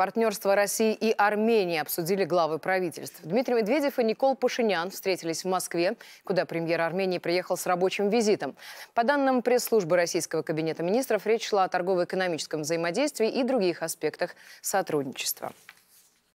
партнерства России и Армении обсудили главы правительств. Дмитрий Медведев и Никол Пашинян встретились в Москве, куда премьер Армении приехал с рабочим визитом. По данным пресс-службы российского кабинета министров, речь шла о торгово-экономическом взаимодействии и других аспектах сотрудничества.